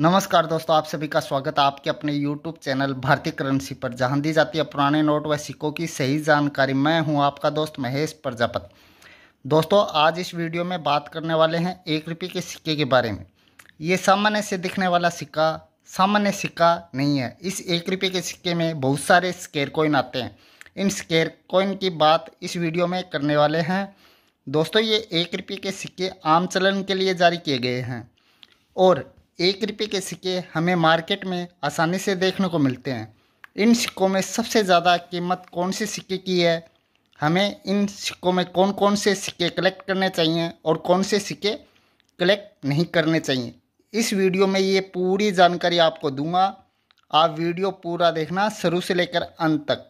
नमस्कार दोस्तों आप सभी का स्वागत है आपके अपने YouTube चैनल भारतीय करेंसी पर जहां दी जाती है पुराने नोट व सिक्कों की सही जानकारी मैं हूं आपका दोस्त महेश प्रजापत दोस्तों आज इस वीडियो में बात करने वाले हैं एक रुपये के सिक्के के बारे में ये सामान्य से दिखने वाला सिक्का सामान्य सिक्का नहीं है इस एक रुपये के सिक्के में बहुत सारे स्केयर कोइन आते हैं इन स्केयर कोइन की बात इस वीडियो में करने वाले हैं दोस्तों ये एक रुपये के सिक्के आम चलन के लिए जारी किए गए हैं और एक रुपये के सिक्के हमें मार्केट में आसानी से देखने को मिलते हैं इन सिक्कों में सबसे ज़्यादा कीमत कौन से सिक्के की है हमें इन सिक्कों में कौन कौन से सिक्के कलेक्ट करने चाहिए और कौन से सिक्के कलेक्ट नहीं करने चाहिए इस वीडियो में ये पूरी जानकारी आपको दूंगा आप वीडियो पूरा देखना शुरू से लेकर अंत तक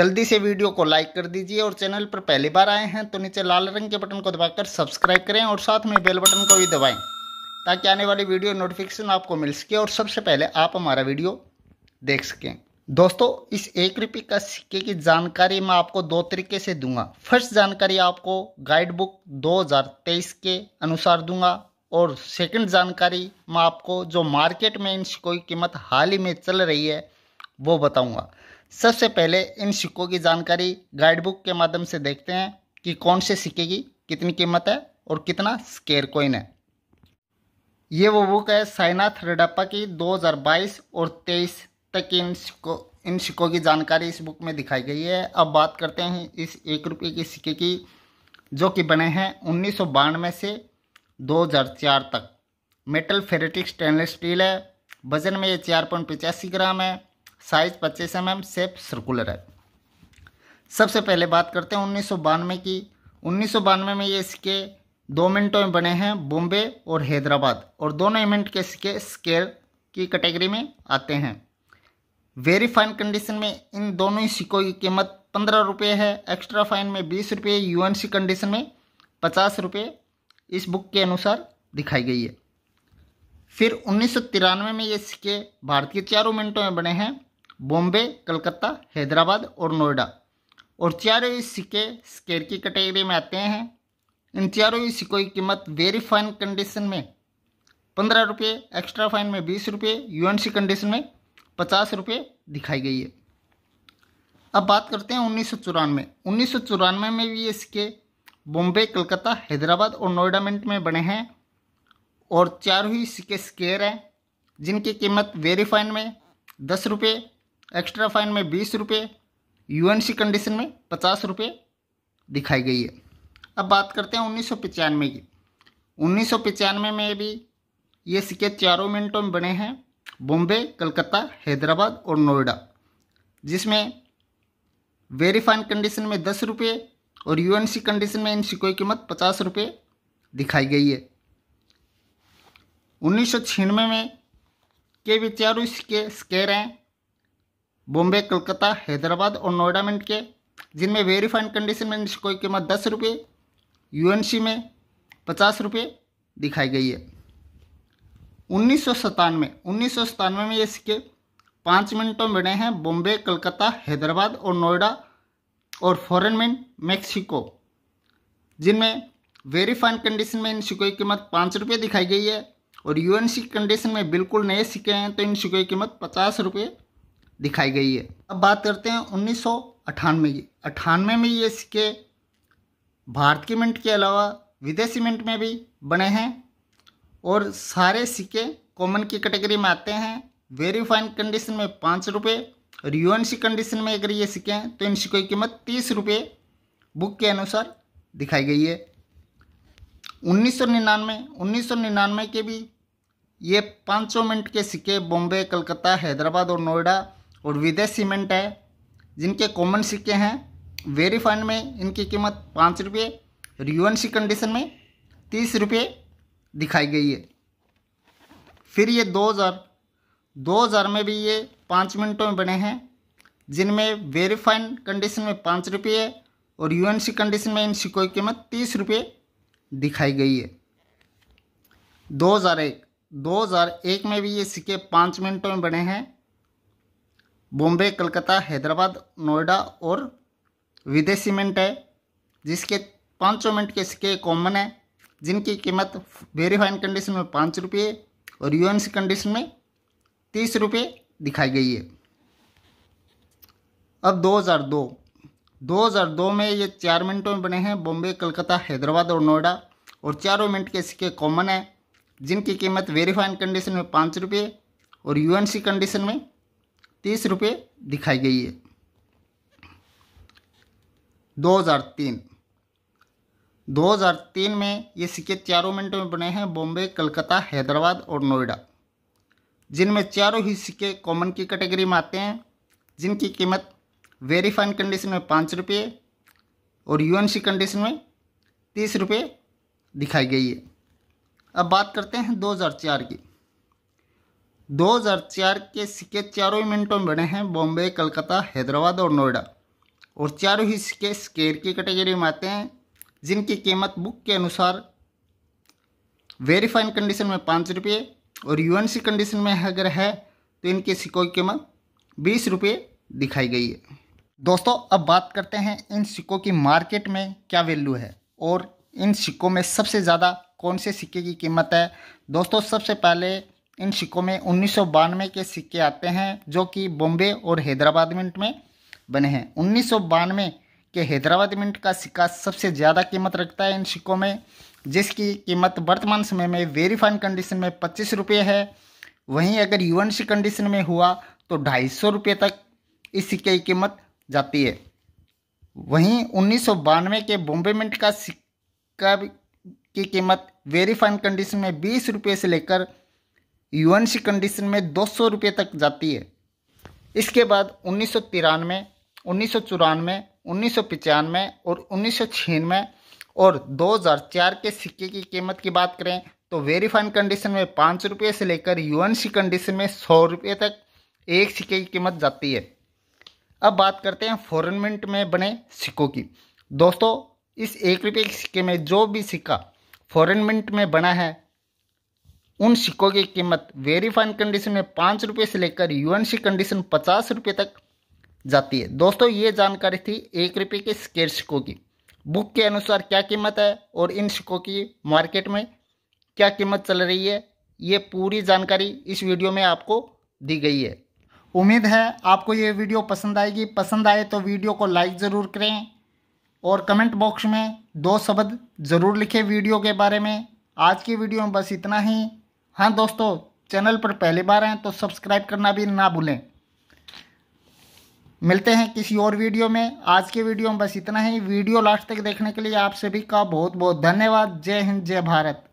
जल्दी से वीडियो को लाइक कर दीजिए और चैनल पर पहली बार आए हैं तो नीचे लाल रंग के बटन को दबाकर सब्सक्राइब करें और साथ में बेल बटन को भी दबाएं ताकि आने वाली वीडियो नोटिफिकेशन आपको मिल सके और सबसे पहले आप हमारा वीडियो देख सकें दोस्तों इस एक रुपये का सिक्के की जानकारी मैं आपको दो तरीके से दूंगा फर्स्ट जानकारी आपको गाइड बुक 2023 के अनुसार दूंगा और सेकंड जानकारी मैं आपको जो मार्केट में इन सिक्कों की कीमत हाल ही में चल रही है वो बताऊंगा सबसे पहले इन सिक्कों की जानकारी गाइड बुक के माध्यम से देखते हैं कि कौन से सिक्के की कितनी कीमत है और कितना स्केयर कोइन है ये वो बुक है साइनाथ रडप्पा की 2022 और 23 तक इन सिक्कों इन सिक्कों की जानकारी इस बुक में दिखाई गई है अब बात करते हैं इस एक रुपये के सिक्के की जो कि बने हैं उन्नीस से 2004 तक मेटल फेरेटिक स्टेनलेस स्टील है वजन में ये चार पॉइंट पचासी ग्राम है साइज पच्चीस एम एम सेप सर्कुलर है सबसे पहले बात करते हैं उन्नीस की उन्नीस में ये सिक्के दो मिनटों में बने हैं बॉम्बे और हैदराबाद और दोनों इवेंट के सिक्के स्केयर की कैटेगरी में आते हैं वेरी फाइन कंडीशन में इन दोनों ही सिक्कों की कीमत पंद्रह रुपये है एक्स्ट्रा फाइन में बीस रुपये यू कंडीशन में पचास रुपये इस बुक के अनुसार दिखाई गई है फिर उन्नीस में ये सिक्के भारतीय चारों मिनटों में बने हैं बॉम्बे कलकत्ता हैदराबाद और नोएडा और चारों ही सिक्के स्केयर की कैटेगरी में आते हैं इन चारों ही सिक्कों की कीमत वेरी फाइन कंडीशन में पंद्रह रुपये एक्स्ट्रा फाइन में बीस रुपये यूएनसी कंडीशन में पचास रुपये दिखाई गई है अब बात करते हैं उन्नीस सौ चौरानवे उन्नीस सौ चौरानवे में भी ये सिक्के बॉम्बे कलकत्ता हैदराबाद और नोएडा मिंट में बने हैं और चारों ही सिक्के स्केयर हैं जिनकी कीमत वेरी फाइन में दस रुपये एक्स्ट्रा फाइन में बीस रुपये सी कंडीशन में पचास रुपये दिखाई गई है अब बात करते हैं उन्नीस की उन्नीस में भी ये सिक्के चारों मिनटों में बने हैं बॉम्बे कलकत्ता हैदराबाद और नोएडा जिसमें वेरीफाइन कंडीशन में दस रुपये और यूएनसी कंडीशन में इन सिक्कों की कीमत पचास रुपये दिखाई गई है उन्नीस सौ छियानवे में के भी चारों सिक्के स्केर हैं बॉम्बे कलकत्ता हैदराबाद और नोएडा मिनट के जिनमें वेरीफाइन कंडीशन में सिक्कों की कीमत दस रुपये यूएनसी में पचास रुपये दिखाई गई है उन्नीस सौ सतानवे उन्नीस सौ सतानवे में ये सिक्के पाँच मिनटों में बने हैं बॉम्बे कलकत्ता हैदराबाद और नोएडा और फॉरेन में मैक्सिको जिनमें वेरी फाइन कंडीशन में इन सिक्कों की कीमत पाँच रुपये दिखाई गई है और यूएनसी कंडीशन में बिल्कुल नए सिक्के हैं तो इन सिक्कों की कीमत पचास रुपये दिखाई गई है अब बात करते हैं उन्नीस सौ अठानवे की अठानवे में ये सिक्के भारत की मिंट के अलावा विदेशी मिंट में भी बने हैं और सारे सिक्के कॉमन की कैटेगरी में आते हैं वेरी फाइन कंडीशन में पाँच रुपये और सी कंडीशन में अगर ये सिक्के हैं तो इन सिक्कों की कीमत तीस रुपये बुक के अनुसार दिखाई गई है उन्नीस सौ निन्यानवे उन्नीस सौ निन्यानवे के भी ये पाँच सौ मिनट के सिक्के बॉम्बे कलकत्ता हैदराबाद और नोएडा और विदेशी मिनट है जिनके कॉमन सिक्के हैं वेरीफाइन में इनकी कीमत पाँच रुपये सी कंडीशन में तीस रुपये दिखाई गई है फिर ये दो हज़ार दो हज़ार में भी ये पाँच मिनटों में बने हैं जिनमें वेरीफाइन कंडीशन में पाँच रुपये और यूएनसी कंडीशन में इन सिक्कों की कीमत तीस रुपये दिखाई गई है दो हज़ार एक दो हज़ार एक में भी ये सिक्के पाँच मिनटों में बने हैं बॉम्बे कलकत्ता हैदराबाद नोएडा और विदेशी मिनट है जिसके पाँचों मिनट के सिक्के कॉमन है जिनकी कीमत वेरीफाइन कंडीशन में पाँच रुपये और यूएनसी कंडीशन में तीस रुपये दिखाई गई है अब 2002 2002 में ये चार मिनटों में बने हैं बॉम्बे कलकत्ता हैदराबाद और नोएडा और चारों मिनट के सिक्के कॉमन है जिनकी कीमत वेरीफाइन कंडीशन में पाँच रुपये और यूएनसी कंडीशन में तीस रुपये दिखाई गई है 2003 में ये सिक्के चारों मिनटों में बने हैं बॉम्बे कलकत्ता हैदराबाद और नोएडा जिनमें चारों ही सिक्के कॉमन की कैटेगरी में आते हैं जिनकी कीमत वेरी फाइन कंडीशन में पाँच रुपये और यूएनसी कंडीशन में तीस रुपये दिखाई गई है अब बात करते हैं 2004 की 2004 के सिक्के चारों ही मिनटों में बने हैं बॉम्बे कलकत्ता हैदराबाद और नोएडा और चारों ही सिक्के स्केर की कैटेगरी में आते हैं जिनकी कीमत बुक के अनुसार वेरीफाइन कंडीशन में पाँच रुपये और यू कंडीशन में अगर है तो इनकी सिक्कों की कीमत बीस रुपये दिखाई गई है दोस्तों अब बात करते हैं इन सिक्कों की मार्केट में क्या वैल्यू है और इन सिक्कों में सबसे ज़्यादा कौन से सिक्के की कीमत है दोस्तों सबसे पहले इन सिक्कों में उन्नीस के सिक्के आते हैं जो कि बॉम्बे और हैदराबाद मिनट में बने हैं उन्नीस के हैदराबाद मिंट का सिक्का सबसे ज़्यादा कीमत रखता है इन सिक्कों में जिसकी कीमत वर्तमान समय में वेरी फाइन कंडीशन में पच्चीस रुपये है वहीं अगर यूएनसी कंडीशन में हुआ तो ढाई सौ रुपये तक इस सिक्के की कीमत जाती है वहीं उन्नीस के बॉम्बे मिनट का सिक्का की कीमत वेरी फाइन कंडीशन में बीस रुपये से लेकर यूएनसी कंडीशन में दो सौ रुपये तक जाती है इसके बाद उन्नीस सौ तिरानवे उन्नीस सौ चौरानवे उन्नीस सौ पचानवे और उन्नीस सौ छियानवे और 2004 के सिक्के की कीमत की बात करें तो वेरीफाइन कंडीशन में पाँच रुपये से लेकर यूएनसी कंडीशन में सौ रुपये तक एक सिक्के की कीमत जाती है अब बात करते हैं फॉरन मिनट में बने सिक्कों की दोस्तों इस एक रुपये के सिक्के में जो भी सिक्का फॉरन मिनट में बना है उन सिक्कों की कीमत वेरीफाइन कंडीशन में पाँच रुपये से लेकर यूएनसी कंडीशन पचास रुपये तक जाती है दोस्तों ये जानकारी थी एक रुपये के स्केर सिक्कों की बुक के अनुसार क्या कीमत है और इन सिक्कों की मार्केट में क्या कीमत चल रही है ये पूरी जानकारी इस वीडियो में आपको दी गई है उम्मीद है आपको ये वीडियो पसंद आएगी पसंद आए तो वीडियो को लाइक ज़रूर करें और कमेंट बॉक्स में दो शब्द ज़रूर लिखें वीडियो के बारे में आज की वीडियो में बस इतना ही हाँ दोस्तों चैनल पर पहली बार हैं तो सब्सक्राइब करना भी ना भूलें मिलते हैं किसी और वीडियो में आज के वीडियो में बस इतना ही वीडियो लास्ट तक देखने के लिए आप सभी का बहुत बहुत धन्यवाद जय हिंद जय भारत